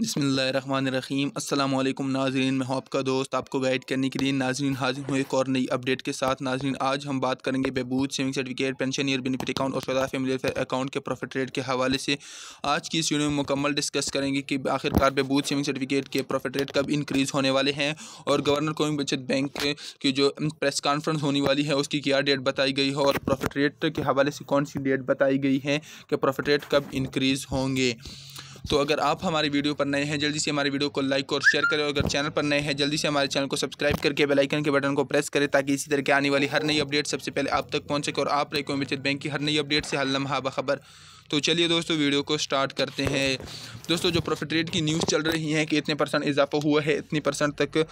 बसमीम अल्लाम नाजरीन मैं हूँ आपका दोस्त आपको गाइड करने के लिए नाजरीन हाजिर हूँ एक और नई अपडेट के साथ नाजरीन आज हम बात करेंगे Behbood saving certificate pension year benefit account और सदा फैमिली वेलफेयर अकाउंट के प्रॉफिट रेट के हवाले से आज की इस वीडियो में मुकम्मल डिस्कस करेंगे कि आखिरकार बहबूद सेविंग सर्टिफिकेट के प्रॉफिट रेट कब इंक्रीज़ होने वाले हैं और गवर्नर कौमी बचत बैंक की जो प्रेस कॉन्फ्रेंस होने वाली है उसकी क्या डेट बताई गई है और प्रॉफिट रेट के हवाले से कौन सी डेट बताई गई है कि प्रॉफिट रेट कब इंक्रीज़ होंगे तो अगर आप हमारे वीडियो पर नए हैं जल्दी से हमारे वीडियो को लाइक और शेयर करें और अगर चैनल पर नए हैं जल्दी से हमारे चैनल को सब्सक्राइब करके बेलाइकन के बटन को प्रेस करें ताकि इसी तरह की आने वाली हर नई अपडेट सबसे पहले आप तक पहुँच सके और आप रहे कोमिटेड बैंक की हर नई अपडेट से हर लम्हा बखबर तो चलिए दोस्तों वीडियो को स्टार्ट करते हैं दोस्तों जो प्रॉफिट रेट की न्यूज़ चल रही है कि इतने परसेंट इजाफा हुआ है इतनी परसेंट तक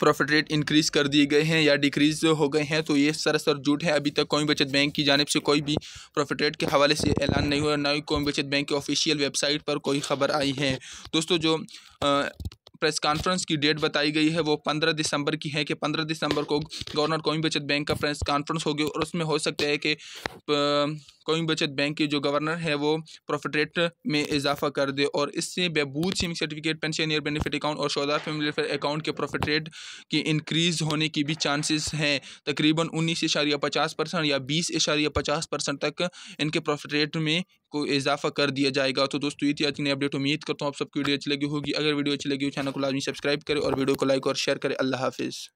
प्रॉफिट रेट इंक्रीज कर दिए गए हैं या डिक्रीज हो गए हैं तो ये सरासर झूठ है अभी तक कोई बचत बैंक की जानब से कोई भी प्रॉफिट रेट के हवाले से ऐलान नहीं हुआ ना ही कोई बचत बैंक की ऑफिशियल वेबसाइट पर कोई खबर आई है दोस्तों जो आ, प्रेस कॉन्फ्रेंस की डेट बताई गई है वो पंद्रह दिसंबर की है कि पंद्रह दिसंबर को गवर्नर कौमी बचत बैंक का प्रेस कॉन्फ्रेंस होगी और उसमें हो सकता है कि कौमी बचत बैंक के जो गवर्नर है वो प्रॉफिट रेट में इजाफा कर दे और इससे बहबूद सिंह certificate pension year benefit account और शौदा फैमिली वेलफेयर अकाउंट के प्रॉफिट रेट की इंक्रीज़ होने की भी चांसेस हैं तकरीबन उन्नीस इशारिया पचास परसेंट या बीस इशारिया पचास परसेंट तक इनके प्रॉफिट रेट में को इजाफा कर दिया जाएगा तो दोस्तों ये थी आज की नई अपडेट उम्मीद करता हूँ आप सबकी वीडियो अच्छी लगी होगी अगर वीडियो अच्छी लगी हो चैनल को लाजमी सब्सक्राइब करें और वीडियो को लाइक और शेयर करें अल्लाह हाफिज़